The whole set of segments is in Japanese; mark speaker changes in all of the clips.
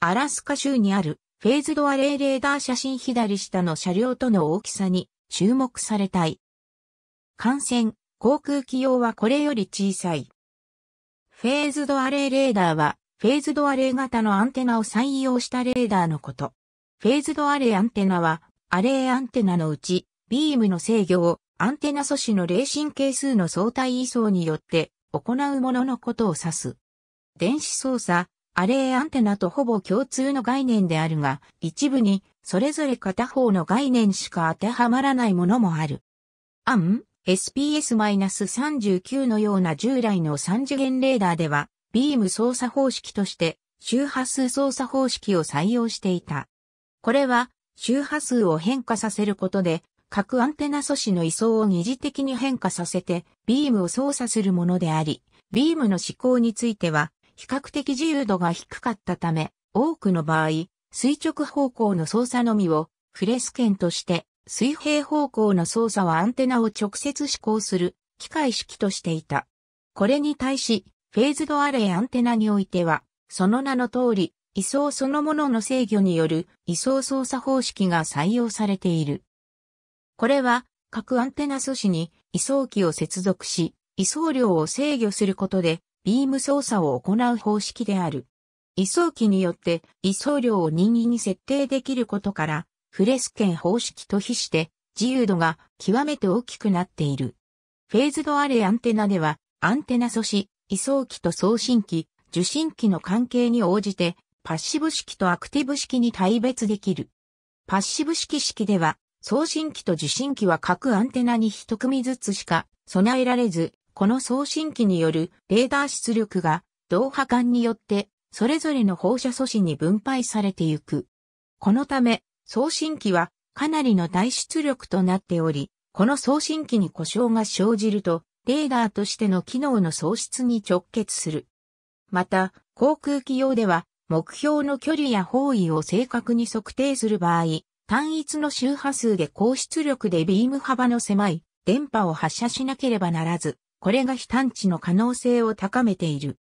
Speaker 1: アラスカ州にあるフェーズドアレイレーダー写真左下の車両との大きさに注目されたい。艦船、航空機用はこれより小さい。フェーズドアレイレーダーは、フェーズドアレイ型のアンテナを採用したレーダーのこと。フェーズドアレイアンテナは、アレイアンテナのうち、ビームの制御をアンテナ素子の霊心係数の相対位相によって行うもののことを指す。電子操作、アレアンテナとほぼ共通の概念であるが、一部にそれぞれ片方の概念しか当てはまらないものもある。アン、SPS-39 のような従来の3次元レーダーでは、ビーム操作方式として周波数操作方式を採用していた。これは周波数を変化させることで、各アンテナ素子の位相を二次的に変化させて、ビームを操作するものであり、ビームの指向については、比較的自由度が低かったため、多くの場合、垂直方向の操作のみをフレスケンとして、水平方向の操作はアンテナを直接指向する機械式としていた。これに対し、フェーズドアレイアンテナにおいては、その名の通り、位相そのものの制御による位相操作方式が採用されている。これは、各アンテナ素子に位相機を接続し、位相量を制御することで、ビーム操作を行う方式である。移送機によって移送量を任意に設定できることから、フレスケン方式と比して自由度が極めて大きくなっている。フェーズドアレイアンテナでは、アンテナ素子、移送機と送信機、受信機の関係に応じて、パッシブ式とアクティブ式に対別できる。パッシブ式式では、送信機と受信機は各アンテナに一組ずつしか備えられず、この送信機によるレーダー出力が同波間によってそれぞれの放射素子に分配されてゆく。このため送信機はかなりの大出力となっており、この送信機に故障が生じるとレーダーとしての機能の喪失に直結する。また、航空機用では目標の距離や方位を正確に測定する場合、単一の周波数で高出力でビーム幅の狭い電波を発射しなければならず、これが非探知の可能性を高めている。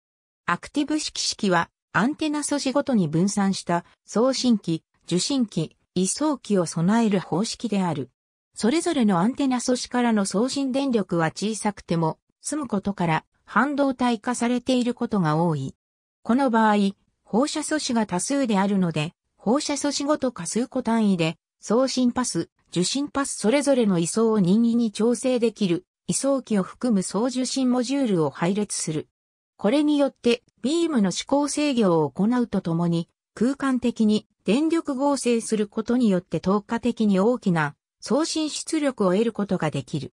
Speaker 1: アクティブ式式はアンテナ素子ごとに分散した送信機、受信機、移送機を備える方式である。それぞれのアンテナ素子からの送信電力は小さくても、済むことから半導体化されていることが多い。この場合、放射素子が多数であるので、放射素子ごと過数個単位で、送信パス、受信パスそれぞれの移送を任意に調整できる移送機を含む送受信モジュールを配列する。これによってビームの指向制御を行うとともに空間的に電力合成することによって透過的に大きな送信出力を得ることができる。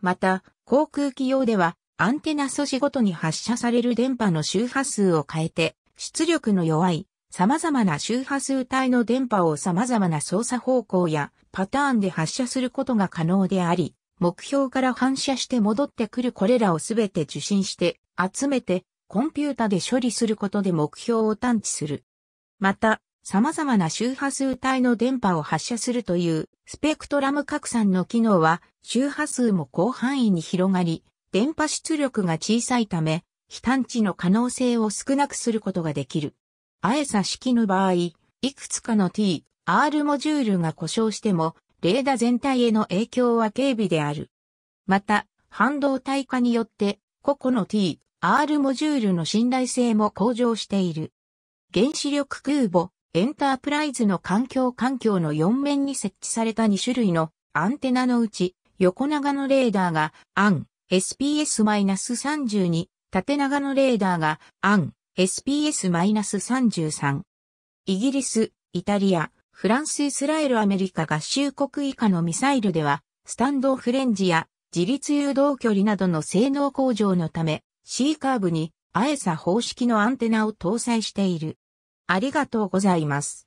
Speaker 1: また、航空機用ではアンテナ素子ごとに発射される電波の周波数を変えて出力の弱い様々な周波数帯の電波を様々な操作方向やパターンで発射することが可能であり、目標から反射して戻ってくるこれらをすべて受信して集めてコンピュータで処理することで目標を探知する。また、様々な周波数帯の電波を発射するというスペクトラム拡散の機能は周波数も広範囲に広がり、電波出力が小さいため、非探知の可能性を少なくすることができる。あえさ式の場合、いくつかの T、R モジュールが故障しても、レーダ全体への影響は軽微である。また、半導体化によって、個々の T、R モジュールの信頼性も向上している。原子力空母、エンタープライズの環境環境の4面に設置された2種類のアンテナのうち、横長のレーダーが、アン、SPS-32、縦長のレーダーが、アン、SPS-33。イギリス、イタリア、フランス、イスラエル、アメリカ合衆国以下のミサイルでは、スタンドオフレンジや自立誘導距離などの性能向上のため、C カーブに、アエサ方式のアンテナを搭載している。ありがとうございます。